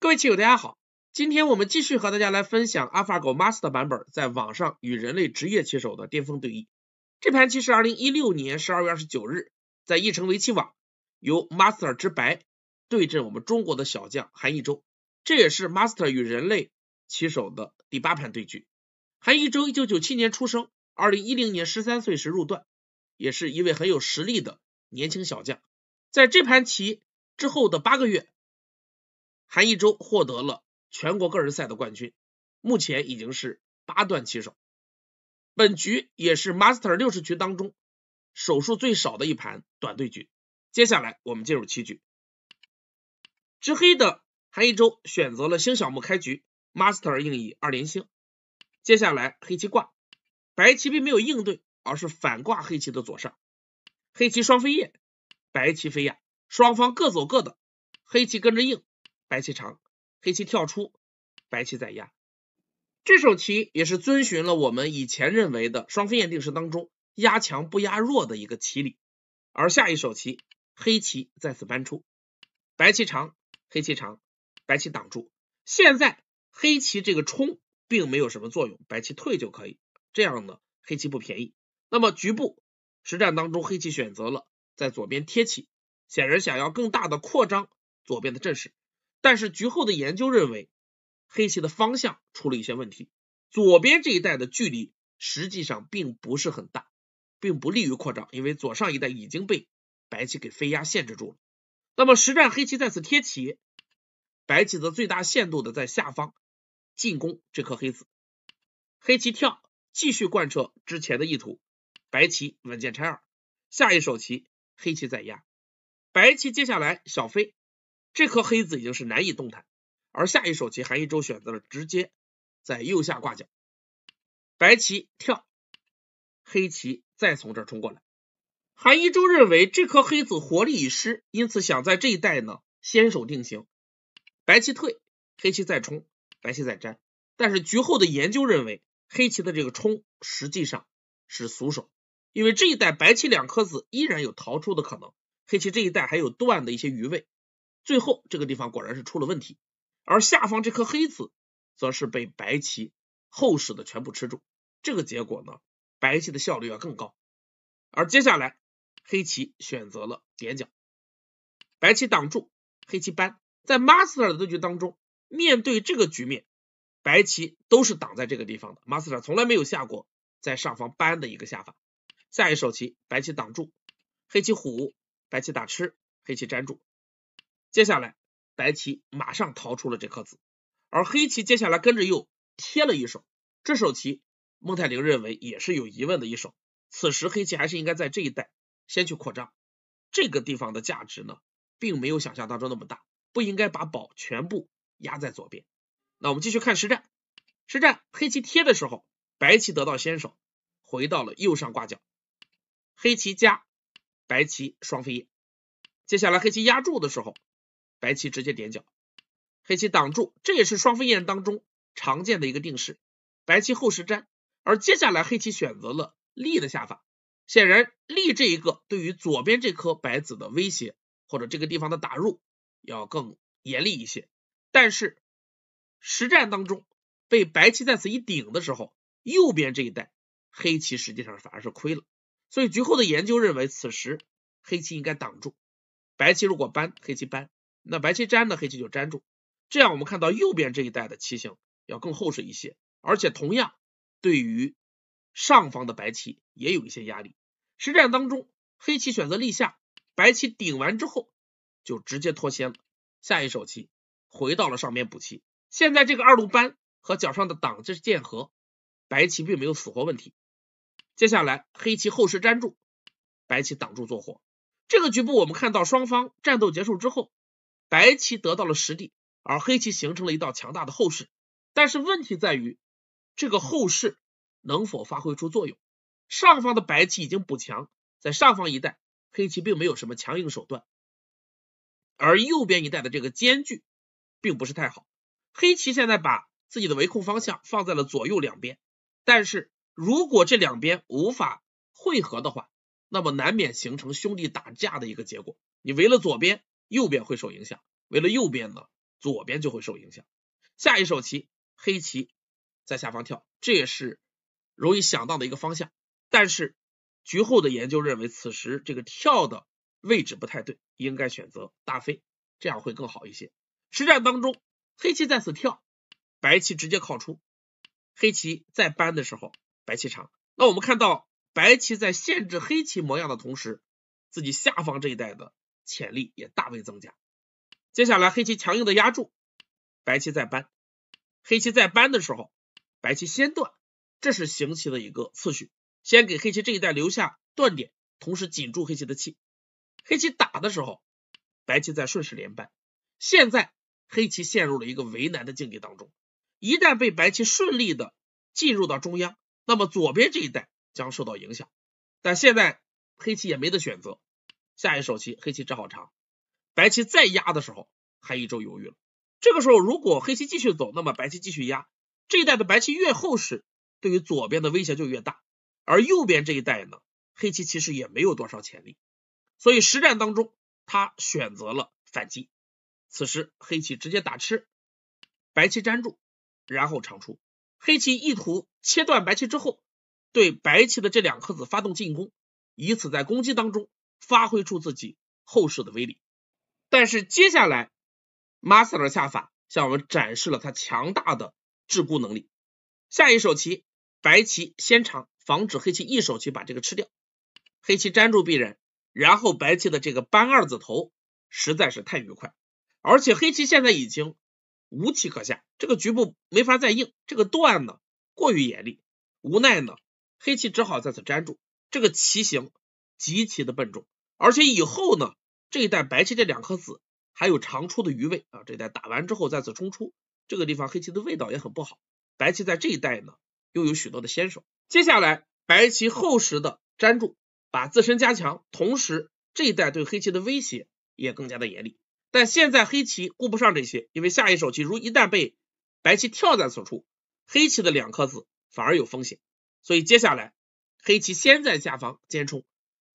各位棋友，大家好，今天我们继续和大家来分享 AlphaGo Master 版本在网上与人类职业棋手的巅峰对弈。这盘棋是二零一六年十二月二十九日在一城围棋网由 Master 之白对阵我们中国的小将韩一舟，这也是 Master 与人类棋手的第八盘对局。韩一舟一九九七年出生，二零一零年十三岁时入段，也是一位很有实力的年轻小将。在这盘棋之后的八个月。韩一舟获得了全国个人赛的冠军，目前已经是八段棋手。本局也是 Master 六十局当中手数最少的一盘短对局。接下来我们进入棋局。执黑的韩一舟选择了星小木开局，Master 应以二连星。接下来黑棋挂，白棋并没有应对，而是反挂黑棋的左上。黑棋双飞燕，白棋飞燕，双方各走各的，黑棋跟着应。白棋长，黑棋跳出，白棋再压。这手棋也是遵循了我们以前认为的双飞燕定式当中压强不压弱的一个棋理。而下一手棋，黑棋再次搬出，白棋长，黑棋长，白棋挡住。现在黑棋这个冲并没有什么作用，白棋退就可以。这样呢，黑棋不便宜。那么局部实战当中，黑棋选择了在左边贴棋，显然想要更大的扩张左边的阵势。但是局后的研究认为，黑棋的方向出了一些问题，左边这一带的距离实际上并不是很大，并不利于扩张，因为左上一带已经被白棋给飞压限制住了。那么实战黑棋在此贴起，白棋则最大限度的在下方进攻这颗黑子，黑棋跳，继续贯彻之前的意图，白棋稳健拆二，下一手棋黑棋再压，白棋接下来小飞。这颗黑子已经是难以动弹，而下一手棋，韩一洲选择了直接在右下挂角，白棋跳，黑棋再从这儿冲过来。韩一洲认为这颗黑子活力已失，因此想在这一带呢先手定型。白棋退，黑棋再冲，白棋再粘。但是局后的研究认为，黑棋的这个冲实际上是俗手，因为这一带白棋两颗子依然有逃出的可能，黑棋这一带还有断的一些余味。最后这个地方果然是出了问题，而下方这颗黑子则是被白棋后实的全部吃住。这个结果呢，白棋的效率要更高。而接下来，黑棋选择了点角，白棋挡住，黑棋搬。在 Master 的对局当中，面对这个局面，白棋都是挡在这个地方的。Master 从来没有下过在上方搬的一个下法。下一手棋，白棋挡住，黑棋虎，白棋打吃，黑棋粘住。接下来，白棋马上逃出了这颗子，而黑棋接下来跟着又贴了一手，这手棋孟泰林认为也是有疑问的一手。此时黑棋还是应该在这一带先去扩张，这个地方的价值呢，并没有想象当中那么大，不应该把宝全部压在左边。那我们继续看实战，实战黑棋贴的时候，白棋得到先手，回到了右上挂角，黑棋加，白棋双飞接下来黑棋压住的时候。白棋直接点角，黑棋挡住，这也是双飞燕当中常见的一个定式。白棋后实粘，而接下来黑棋选择了立的下法，显然立这一个对于左边这颗白子的威胁，或者这个地方的打入要更严厉一些。但是实战当中被白棋在此一顶的时候，右边这一带黑棋实际上反而是亏了。所以局后的研究认为，此时黑棋应该挡住，白棋如果搬，黑棋搬。那白棋粘的黑棋就粘住，这样我们看到右边这一带的棋形要更厚实一些，而且同样对于上方的白棋也有一些压力。实战当中，黑棋选择立下，白棋顶完之后就直接脱先了，下一手棋回到了上面补棋。现在这个二路扳和脚上的挡这是剑合，白棋并没有死活问题。接下来黑棋后势粘住，白棋挡住做活。这个局部我们看到双方战斗结束之后。白棋得到了实地，而黑棋形成了一道强大的后势。但是问题在于，这个后势能否发挥出作用？上方的白棋已经补强，在上方一带，黑棋并没有什么强硬手段。而右边一带的这个间距并不是太好，黑棋现在把自己的围控方向放在了左右两边。但是如果这两边无法汇合的话，那么难免形成兄弟打架的一个结果。你围了左边。右边会受影响，为了右边呢，左边就会受影响。下一手棋，黑棋在下方跳，这也是容易想到的一个方向。但是局后的研究认为，此时这个跳的位置不太对，应该选择大飞，这样会更好一些。实战当中，黑棋再次跳，白棋直接靠出，黑棋在搬的时候，白棋长。那我们看到，白棋在限制黑棋模样的同时，自己下方这一带的。潜力也大为增加。接下来黑棋强硬的压住，白棋再扳，黑棋再扳的时候，白棋先断，这是行棋的一个次序，先给黑棋这一带留下断点，同时紧住黑棋的气。黑棋打的时候，白棋再顺势连扳。现在黑棋陷入了一个为难的境地当中，一旦被白棋顺利的进入到中央，那么左边这一带将受到影响。但现在黑棋也没得选择。下一手棋，黑棋只好长，白棋再压的时候，还一周犹豫了。这个时候，如果黑棋继续走，那么白棋继续压这一带的白棋越厚实，对于左边的威胁就越大。而右边这一带呢，黑棋其实也没有多少潜力，所以实战当中他选择了反击。此时黑棋直接打吃，白棋粘住，然后长出。黑棋意图切断白棋之后，对白棋的这两颗子发动进攻，以此在攻击当中。发挥出自己后世的威力，但是接下来马塞尔下法向我们展示了他强大的制孤能力。下一手棋，白棋先长，防止黑棋一手棋把这个吃掉。黑棋粘住必人，然后白棋的这个扳二子头实在是太愉快，而且黑棋现在已经无棋可下，这个局部没法再硬，这个断呢过于严厉，无奈呢黑棋只好在此粘住这个棋形。极其的笨重，而且以后呢，这一代白棋这两颗子还有长出的余味啊，这一代打完之后再次冲出，这个地方黑棋的味道也很不好。白棋在这一代呢又有许多的先手，接下来白棋厚实的粘住，把自身加强，同时这一代对黑棋的威胁也更加的严厉。但现在黑棋顾不上这些，因为下一手棋如一旦被白棋跳在此处，黑棋的两颗子反而有风险，所以接下来黑棋先在下方先冲。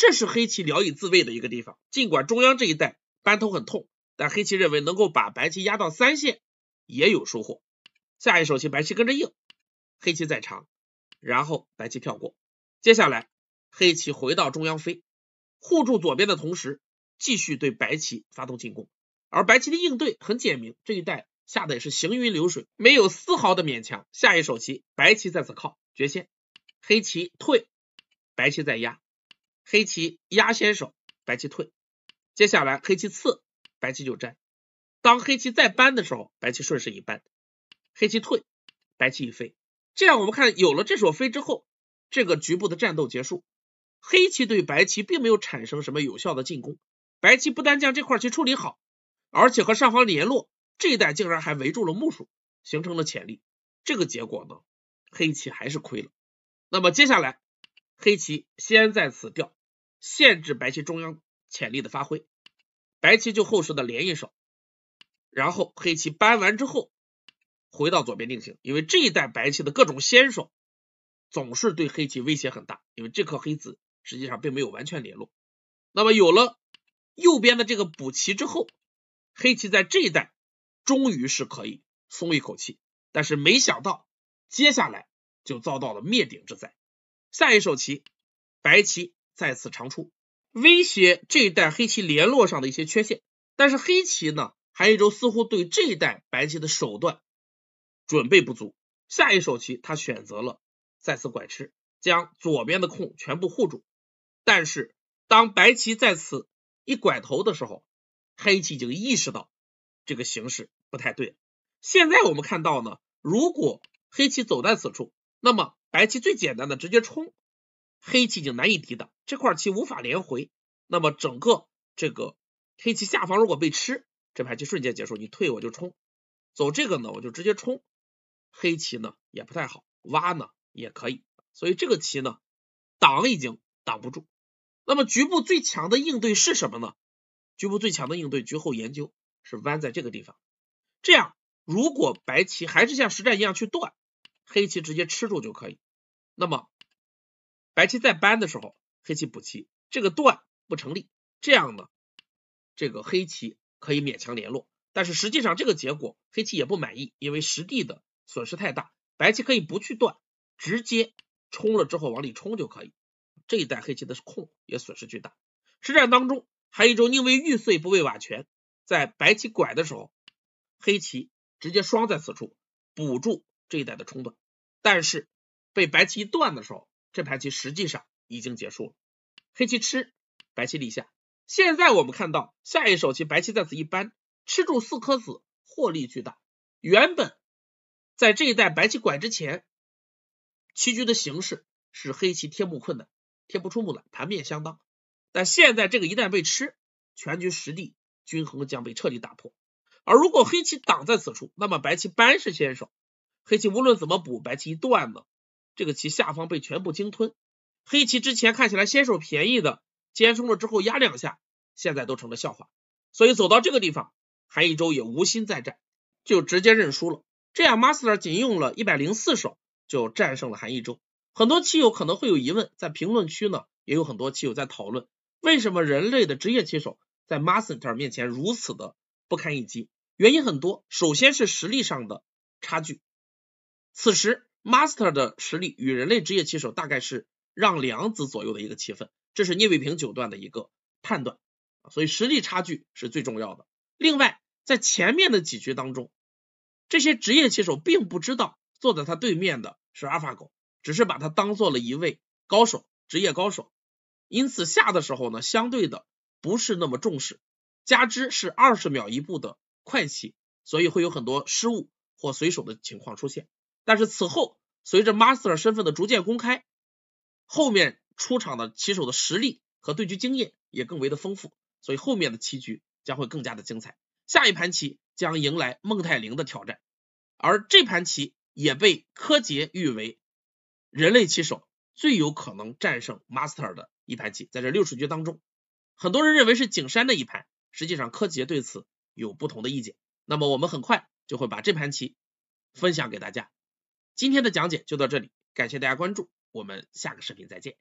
这是黑棋聊以自慰的一个地方，尽管中央这一带扳头很痛，但黑棋认为能够把白棋压到三线也有收获。下一手棋，白棋跟着应，黑棋再长，然后白棋跳过，接下来黑棋回到中央飞，护住左边的同时，继续对白棋发动进攻，而白棋的应对很简明，这一带下的也是行云流水，没有丝毫的勉强。下一手棋，白棋在此靠绝线，黑棋退，白棋再压。黑棋压先手，白棋退，接下来黑棋刺，白棋就粘。当黑棋再搬的时候，白棋顺势一搬，黑棋退，白棋一飞。这样我们看，有了这手飞之后，这个局部的战斗结束。黑棋对白棋并没有产生什么有效的进攻，白棋不单将这块棋处理好，而且和上方联络这一带竟然还围住了木数，形成了潜力。这个结果呢，黑棋还是亏了。那么接下来，黑棋先在此掉。限制白棋中央潜力的发挥，白棋就后实的连一手，然后黑棋搬完之后回到左边定型，因为这一带白棋的各种先手总是对黑棋威胁很大，因为这颗黑子实际上并没有完全联络。那么有了右边的这个补棋之后，黑棋在这一带终于是可以松一口气，但是没想到接下来就遭到了灭顶之灾。下一手棋，白棋。再次长出，威胁这一代黑棋联络上的一些缺陷，但是黑棋呢，韩一洲似乎对这一代白棋的手段准备不足，下一手棋他选择了再次拐吃，将左边的空全部护住。但是当白棋再次一拐头的时候，黑棋已经意识到这个形势不太对现在我们看到呢，如果黑棋走在此处，那么白棋最简单的直接冲。黑棋已经难以抵挡，这块棋无法连回，那么整个这个黑棋下方如果被吃，这盘棋瞬间结束。你退我就冲，走这个呢我就直接冲。黑棋呢也不太好，挖呢也可以，所以这个棋呢挡已经挡不住。那么局部最强的应对是什么呢？局部最强的应对，局后研究是弯在这个地方。这样如果白棋还是像实战一样去断，黑棋直接吃住就可以。那么。白棋在搬的时候，黑棋补棋，这个断不成立，这样呢，这个黑棋可以勉强联络，但是实际上这个结果黑棋也不满意，因为实地的损失太大。白棋可以不去断，直接冲了之后往里冲就可以，这一带黑棋的空也损失巨大。实战当中还有一种宁为玉碎不为瓦全，在白棋拐的时候，黑棋直接双在此处补住这一带的冲断，但是被白棋一断的时候。这盘棋实际上已经结束了，黑棋吃，白棋立下。现在我们看到下一手棋，白棋在此一扳，吃住四颗子，获利巨大。原本在这一代白棋拐之前，棋局的形势是黑棋贴目困难，贴不出目来，盘面相当。但现在这个一旦被吃，全局实地均衡将被彻底打破。而如果黑棋挡在此处，那么白棋扳是先手，黑棋无论怎么补，白棋一断了。这个棋下方被全部鲸吞，黑棋之前看起来先手便宜的，尖冲了之后压两下，现在都成了笑话。所以走到这个地方，韩一舟也无心再战，就直接认输了。这样，master 仅用了一百零四手就战胜了韩一舟。很多棋友可能会有疑问，在评论区呢也有很多棋友在讨论，为什么人类的职业棋手在 master 面前如此的不堪一击？原因很多，首先是实力上的差距。此时。Master 的实力与人类职业棋手大概是让两子左右的一个棋分，这是聂卫平九段的一个判断，所以实力差距是最重要的。另外，在前面的几局当中，这些职业棋手并不知道坐在他对面的是阿尔法狗，只是把它当做了一位高手，职业高手，因此下的时候呢，相对的不是那么重视，加之是二十秒一步的快棋，所以会有很多失误或随手的情况出现。但是此后，随着 Master 身份的逐渐公开，后面出场的棋手的实力和对局经验也更为的丰富，所以后面的棋局将会更加的精彩。下一盘棋将迎来孟泰龄的挑战，而这盘棋也被柯洁誉为人类棋手最有可能战胜 Master 的一盘棋。在这六十局当中，很多人认为是景山的一盘，实际上柯洁对此有不同的意见。那么我们很快就会把这盘棋分享给大家。今天的讲解就到这里，感谢大家关注，我们下个视频再见。